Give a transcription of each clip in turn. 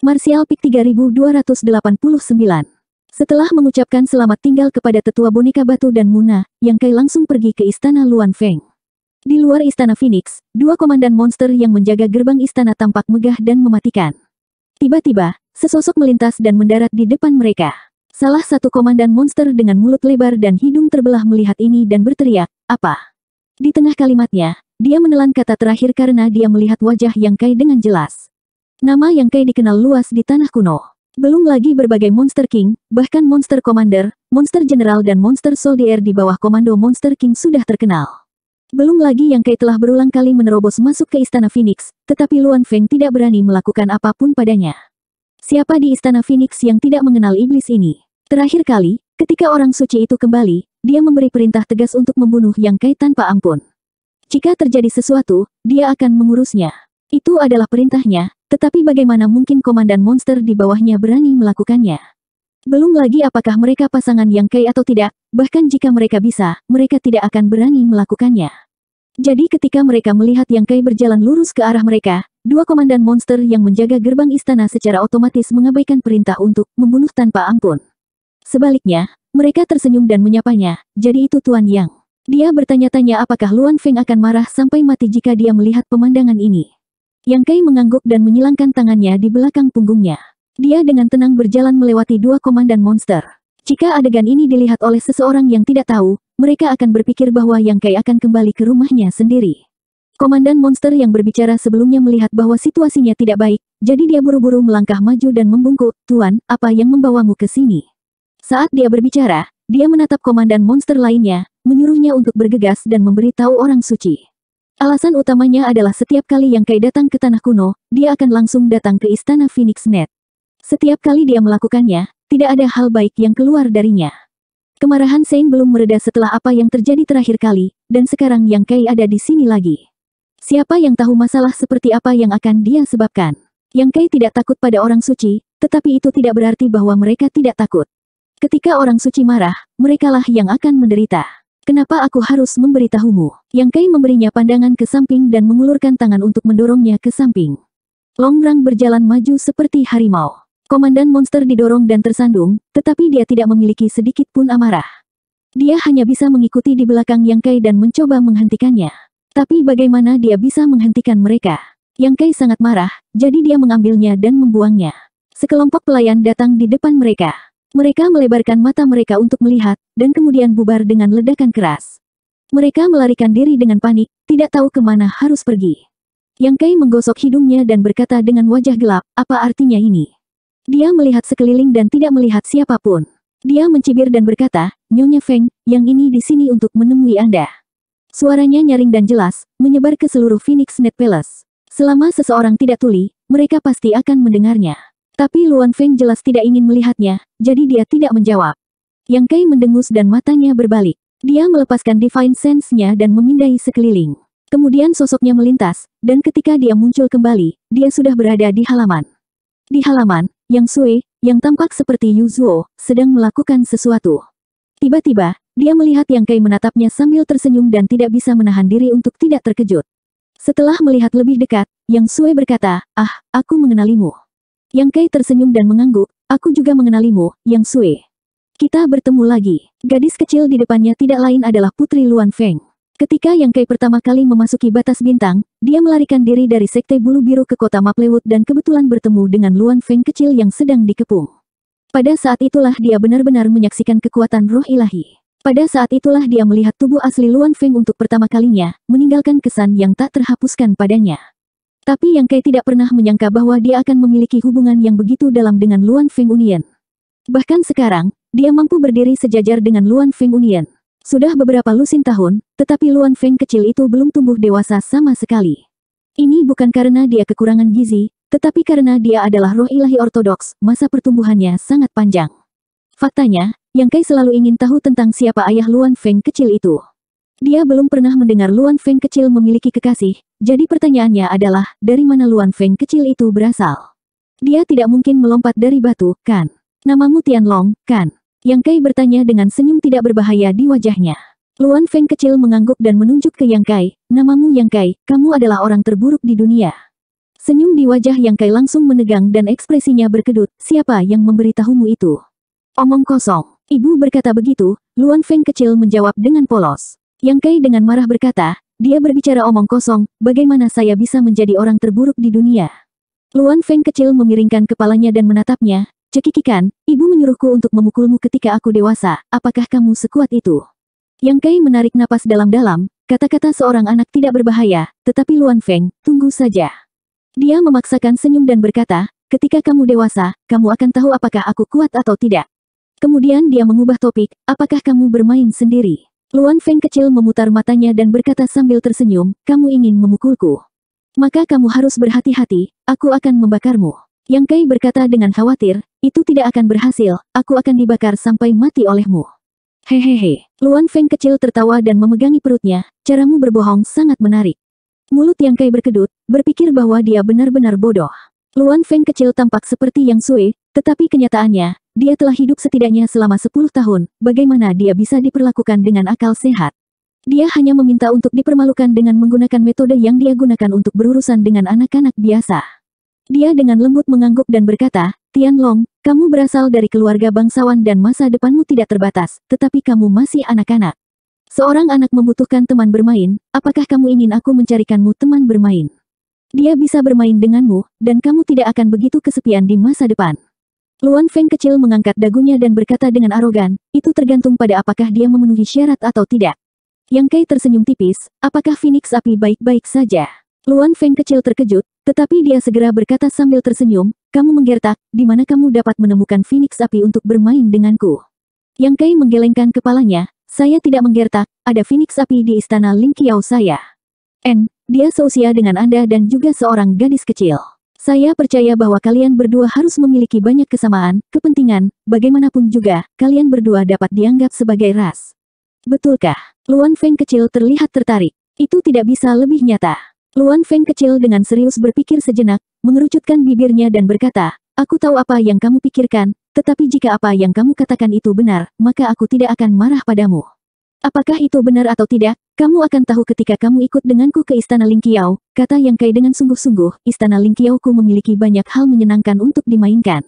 Martial Peak 3289. Setelah mengucapkan selamat tinggal kepada tetua boneka batu dan Muna, Yang Kai langsung pergi ke istana Luan Feng. Di luar istana Phoenix, dua komandan monster yang menjaga gerbang istana tampak megah dan mematikan. Tiba-tiba, sesosok melintas dan mendarat di depan mereka. Salah satu komandan monster dengan mulut lebar dan hidung terbelah melihat ini dan berteriak, apa? Di tengah kalimatnya, dia menelan kata terakhir karena dia melihat wajah Yang Kai dengan jelas. Nama yang Kay dikenal luas di tanah kuno. Belum lagi berbagai Monster King, bahkan Monster Commander, Monster General dan Monster Soldier di bawah komando Monster King sudah terkenal. Belum lagi yang Kay telah berulang kali menerobos masuk ke Istana Phoenix, tetapi Luan Feng tidak berani melakukan apapun padanya. Siapa di Istana Phoenix yang tidak mengenal iblis ini? Terakhir kali, ketika orang suci itu kembali, dia memberi perintah tegas untuk membunuh Yang Kai tanpa ampun. Jika terjadi sesuatu, dia akan mengurusnya. Itu adalah perintahnya, tetapi bagaimana mungkin komandan monster di bawahnya berani melakukannya? Belum lagi apakah mereka pasangan yang kaya atau tidak, bahkan jika mereka bisa, mereka tidak akan berani melakukannya. Jadi ketika mereka melihat yang Kai berjalan lurus ke arah mereka, dua komandan monster yang menjaga gerbang istana secara otomatis mengabaikan perintah untuk membunuh tanpa ampun. Sebaliknya, mereka tersenyum dan menyapanya, jadi itu Tuan Yang. Dia bertanya-tanya apakah Luan Feng akan marah sampai mati jika dia melihat pemandangan ini. Yang Kai mengangguk dan menyilangkan tangannya di belakang punggungnya. Dia dengan tenang berjalan melewati dua komandan monster. Jika adegan ini dilihat oleh seseorang yang tidak tahu, mereka akan berpikir bahwa Yang Kai akan kembali ke rumahnya sendiri. Komandan monster yang berbicara sebelumnya melihat bahwa situasinya tidak baik, jadi dia buru-buru melangkah maju dan membungkuk, Tuan, apa yang membawamu ke sini? Saat dia berbicara, dia menatap komandan monster lainnya, menyuruhnya untuk bergegas dan memberitahu orang suci. Alasan utamanya adalah setiap kali yang Kai datang ke Tanah Kuno, dia akan langsung datang ke Istana Phoenix Net. Setiap kali dia melakukannya, tidak ada hal baik yang keluar darinya. Kemarahan Sein belum mereda setelah apa yang terjadi terakhir kali, dan sekarang yang Kai ada di sini lagi. Siapa yang tahu masalah seperti apa yang akan dia sebabkan? Yang Kai tidak takut pada orang suci, tetapi itu tidak berarti bahwa mereka tidak takut. Ketika orang suci marah, merekalah yang akan menderita. Kenapa aku harus memberitahumu? Yang Kai memberinya pandangan ke samping dan mengulurkan tangan untuk mendorongnya ke samping. Longrang berjalan maju seperti harimau. Komandan monster didorong dan tersandung, tetapi dia tidak memiliki sedikit pun amarah. Dia hanya bisa mengikuti di belakang Yang Kai dan mencoba menghentikannya. Tapi bagaimana dia bisa menghentikan mereka? Yang Kai sangat marah, jadi dia mengambilnya dan membuangnya. Sekelompok pelayan datang di depan mereka. Mereka melebarkan mata mereka untuk melihat, dan kemudian bubar dengan ledakan keras. Mereka melarikan diri dengan panik, tidak tahu kemana harus pergi. Yang Kai menggosok hidungnya dan berkata dengan wajah gelap, apa artinya ini? Dia melihat sekeliling dan tidak melihat siapapun. Dia mencibir dan berkata, Nyonya Feng, yang ini di sini untuk menemui Anda. Suaranya nyaring dan jelas, menyebar ke seluruh Phoenix Net Palace. Selama seseorang tidak tuli, mereka pasti akan mendengarnya. Tapi Luan Feng jelas tidak ingin melihatnya, jadi dia tidak menjawab. Yang Kai mendengus dan matanya berbalik. Dia melepaskan Divine Sense-nya dan memindai sekeliling. Kemudian sosoknya melintas, dan ketika dia muncul kembali, dia sudah berada di halaman. Di halaman, Yang Sui, yang tampak seperti Yu Yuzuo, sedang melakukan sesuatu. Tiba-tiba, dia melihat Yang Kai menatapnya sambil tersenyum dan tidak bisa menahan diri untuk tidak terkejut. Setelah melihat lebih dekat, Yang Sui berkata, Ah, aku mengenalimu. Yang Kai tersenyum dan mengangguk, aku juga mengenalimu, Yang Sui. Kita bertemu lagi. Gadis kecil di depannya tidak lain adalah Putri Luan Feng. Ketika Yang Kai pertama kali memasuki batas bintang, dia melarikan diri dari sekte bulu biru ke kota Maplewood dan kebetulan bertemu dengan Luan Feng kecil yang sedang dikepung. Pada saat itulah dia benar-benar menyaksikan kekuatan roh ilahi. Pada saat itulah dia melihat tubuh asli Luan Feng untuk pertama kalinya, meninggalkan kesan yang tak terhapuskan padanya. Tapi Yang Kai tidak pernah menyangka bahwa dia akan memiliki hubungan yang begitu dalam dengan Luan Feng Unian. Bahkan sekarang, dia mampu berdiri sejajar dengan Luan Feng Unian. Sudah beberapa lusin tahun, tetapi Luan Feng kecil itu belum tumbuh dewasa sama sekali. Ini bukan karena dia kekurangan gizi, tetapi karena dia adalah roh ilahi ortodoks, masa pertumbuhannya sangat panjang. Faktanya, Yang Kai selalu ingin tahu tentang siapa ayah Luan Feng kecil itu. Dia belum pernah mendengar Luan Feng kecil memiliki kekasih, jadi pertanyaannya adalah, dari mana Luan Feng kecil itu berasal? Dia tidak mungkin melompat dari batu, kan? Namamu Tian Long, kan? Yang Kai bertanya dengan senyum tidak berbahaya di wajahnya. Luan Feng kecil mengangguk dan menunjuk ke Yang Kai, namamu Yang Kai, kamu adalah orang terburuk di dunia. Senyum di wajah Yang Kai langsung menegang dan ekspresinya berkedut, siapa yang memberitahumu itu? Omong kosong, ibu berkata begitu, Luan Feng kecil menjawab dengan polos. Yang Kai dengan marah berkata, dia berbicara omong kosong, bagaimana saya bisa menjadi orang terburuk di dunia. Luan Feng kecil memiringkan kepalanya dan menatapnya, cekikikan, ibu menyuruhku untuk memukulmu ketika aku dewasa, apakah kamu sekuat itu? Yang Kai menarik napas dalam-dalam, kata-kata seorang anak tidak berbahaya, tetapi Luan Feng, tunggu saja. Dia memaksakan senyum dan berkata, ketika kamu dewasa, kamu akan tahu apakah aku kuat atau tidak. Kemudian dia mengubah topik, apakah kamu bermain sendiri? Luan Feng kecil memutar matanya dan berkata sambil tersenyum, kamu ingin memukulku. Maka kamu harus berhati-hati, aku akan membakarmu. Yang Kai berkata dengan khawatir, itu tidak akan berhasil, aku akan dibakar sampai mati olehmu. Hehehe, Luan Feng kecil tertawa dan memegangi perutnya, caramu berbohong sangat menarik. Mulut Yang Kai berkedut, berpikir bahwa dia benar-benar bodoh. Luan Feng kecil tampak seperti Yang Sui, tetapi kenyataannya, dia telah hidup setidaknya selama 10 tahun, bagaimana dia bisa diperlakukan dengan akal sehat? Dia hanya meminta untuk dipermalukan dengan menggunakan metode yang dia gunakan untuk berurusan dengan anak-anak biasa. Dia dengan lembut mengangguk dan berkata, Tianlong, kamu berasal dari keluarga bangsawan dan masa depanmu tidak terbatas, tetapi kamu masih anak-anak. Seorang anak membutuhkan teman bermain, apakah kamu ingin aku mencarikanmu teman bermain? Dia bisa bermain denganmu, dan kamu tidak akan begitu kesepian di masa depan. Luan Feng kecil mengangkat dagunya dan berkata dengan arogan, itu tergantung pada apakah dia memenuhi syarat atau tidak. Yang Kai tersenyum tipis, apakah Phoenix api baik-baik saja? Luan Feng kecil terkejut, tetapi dia segera berkata sambil tersenyum, kamu menggertak, di mana kamu dapat menemukan Phoenix api untuk bermain denganku? Yang Kai menggelengkan kepalanya, saya tidak menggertak, ada Phoenix api di istana Ling Qiao saya. N, dia seusia dengan Anda dan juga seorang gadis kecil. Saya percaya bahwa kalian berdua harus memiliki banyak kesamaan, kepentingan, bagaimanapun juga, kalian berdua dapat dianggap sebagai ras. Betulkah? Luan Feng kecil terlihat tertarik. Itu tidak bisa lebih nyata. Luan Feng kecil dengan serius berpikir sejenak, mengerucutkan bibirnya dan berkata, Aku tahu apa yang kamu pikirkan, tetapi jika apa yang kamu katakan itu benar, maka aku tidak akan marah padamu. Apakah itu benar atau tidak, kamu akan tahu ketika kamu ikut denganku ke Istana Lingkiau, kata Yang Kai dengan sungguh-sungguh, Istana ku memiliki banyak hal menyenangkan untuk dimainkan.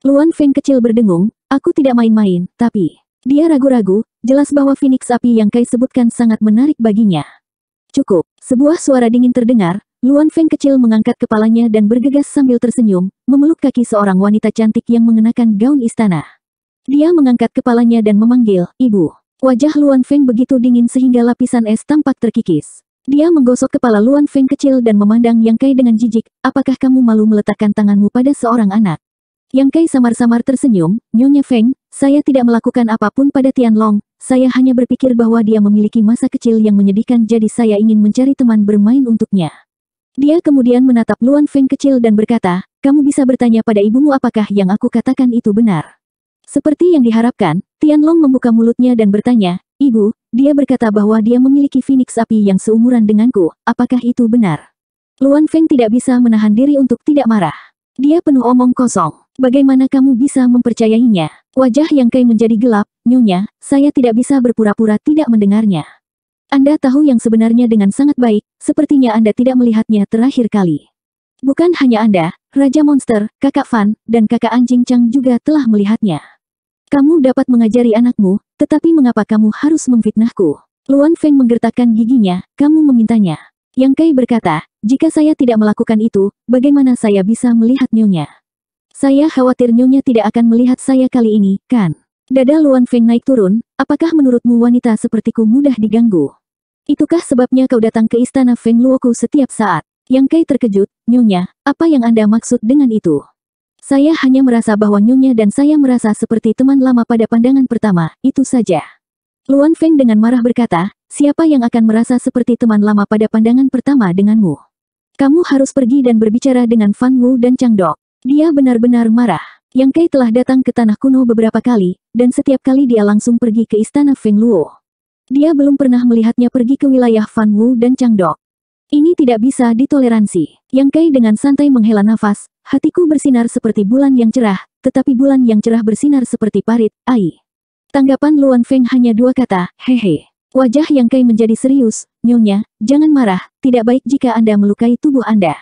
Luan Feng kecil berdengung, aku tidak main-main, tapi dia ragu-ragu, jelas bahwa Phoenix api Yang Kai sebutkan sangat menarik baginya. Cukup, sebuah suara dingin terdengar, Luan Feng kecil mengangkat kepalanya dan bergegas sambil tersenyum, memeluk kaki seorang wanita cantik yang mengenakan gaun istana. Dia mengangkat kepalanya dan memanggil, Ibu. Wajah Luan Feng begitu dingin sehingga lapisan es tampak terkikis. Dia menggosok kepala Luan Feng kecil dan memandang Yang Kai dengan jijik, apakah kamu malu meletakkan tanganmu pada seorang anak? Yang Kai samar-samar tersenyum, Nyonya Feng, saya tidak melakukan apapun pada Tian Long, saya hanya berpikir bahwa dia memiliki masa kecil yang menyedihkan jadi saya ingin mencari teman bermain untuknya. Dia kemudian menatap Luan Feng kecil dan berkata, kamu bisa bertanya pada ibumu apakah yang aku katakan itu benar. Seperti yang diharapkan, Tianlong membuka mulutnya dan bertanya, Ibu, dia berkata bahwa dia memiliki Phoenix api yang seumuran denganku, apakah itu benar? Luan Feng tidak bisa menahan diri untuk tidak marah. Dia penuh omong kosong. Bagaimana kamu bisa mempercayainya? Wajah yang Kai menjadi gelap, nyonya, saya tidak bisa berpura-pura tidak mendengarnya. Anda tahu yang sebenarnya dengan sangat baik, sepertinya Anda tidak melihatnya terakhir kali. Bukan hanya Anda, Raja Monster, Kakak Fan, dan Kakak Anjing Chang juga telah melihatnya. Kamu dapat mengajari anakmu, tetapi mengapa kamu harus memfitnahku? Luan Feng menggertakkan giginya, kamu memintanya. Yang Kai berkata, jika saya tidak melakukan itu, bagaimana saya bisa melihat Nyonya? Saya khawatir Nyonya tidak akan melihat saya kali ini, kan? Dada Luan Feng naik turun, apakah menurutmu wanita sepertiku mudah diganggu? Itukah sebabnya kau datang ke istana Feng Luoku setiap saat? Yang Kai terkejut, Nyonya, apa yang Anda maksud dengan itu? Saya hanya merasa bahwa Nyonya dan saya merasa seperti teman lama pada pandangan pertama, itu saja. Luan Feng dengan marah berkata, siapa yang akan merasa seperti teman lama pada pandangan pertama denganmu? Kamu harus pergi dan berbicara dengan Fan Wu dan Chang Dok. Dia benar-benar marah. Yang Kai telah datang ke tanah kuno beberapa kali, dan setiap kali dia langsung pergi ke istana Feng Luo. Dia belum pernah melihatnya pergi ke wilayah Fan Wu dan Chang Dok. Ini tidak bisa ditoleransi. Yang Kai dengan santai menghela nafas, Hatiku bersinar seperti bulan yang cerah, tetapi bulan yang cerah bersinar seperti parit, ai. Tanggapan Luan Feng hanya dua kata, hehe. Wajah yang Kai menjadi serius, nyonya, jangan marah, tidak baik jika Anda melukai tubuh Anda.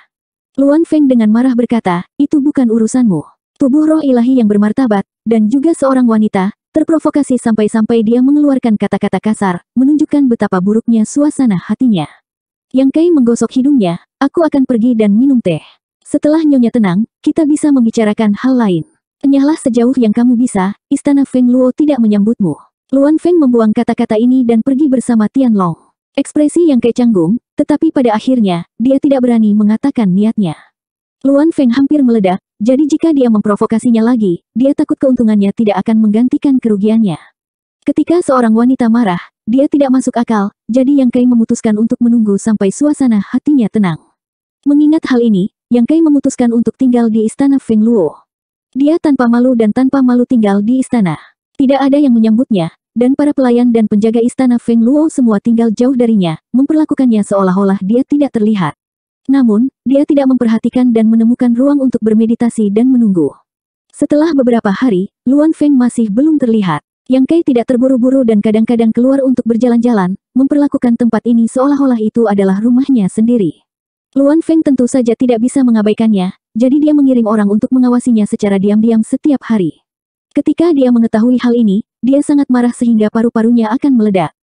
Luan Feng dengan marah berkata, itu bukan urusanmu. Tubuh roh ilahi yang bermartabat, dan juga seorang wanita, terprovokasi sampai-sampai dia mengeluarkan kata-kata kasar, menunjukkan betapa buruknya suasana hatinya. Yang Kai menggosok hidungnya, aku akan pergi dan minum teh. Setelah Nyonya tenang, kita bisa membicarakan hal lain. Enyahlah sejauh yang kamu bisa, istana Feng Luo tidak menyambutmu. Luan Feng membuang kata-kata ini dan pergi bersama Tian Long. Ekspresi yang kecanggung, tetapi pada akhirnya, dia tidak berani mengatakan niatnya. Luan Feng hampir meledak, jadi jika dia memprovokasinya lagi, dia takut keuntungannya tidak akan menggantikan kerugiannya. Ketika seorang wanita marah, dia tidak masuk akal, jadi Yang Kai memutuskan untuk menunggu sampai suasana hatinya tenang. Mengingat hal ini, yang Kai memutuskan untuk tinggal di istana Feng Luo. Dia tanpa malu dan tanpa malu tinggal di istana. Tidak ada yang menyambutnya, dan para pelayan dan penjaga istana Feng Luo semua tinggal jauh darinya, memperlakukannya seolah-olah dia tidak terlihat. Namun, dia tidak memperhatikan dan menemukan ruang untuk bermeditasi dan menunggu. Setelah beberapa hari, Luan Feng masih belum terlihat. Yang Kai tidak terburu-buru dan kadang-kadang keluar untuk berjalan-jalan, memperlakukan tempat ini seolah-olah itu adalah rumahnya sendiri. Luan Feng tentu saja tidak bisa mengabaikannya, jadi dia mengirim orang untuk mengawasinya secara diam-diam setiap hari. Ketika dia mengetahui hal ini, dia sangat marah sehingga paru-parunya akan meledak.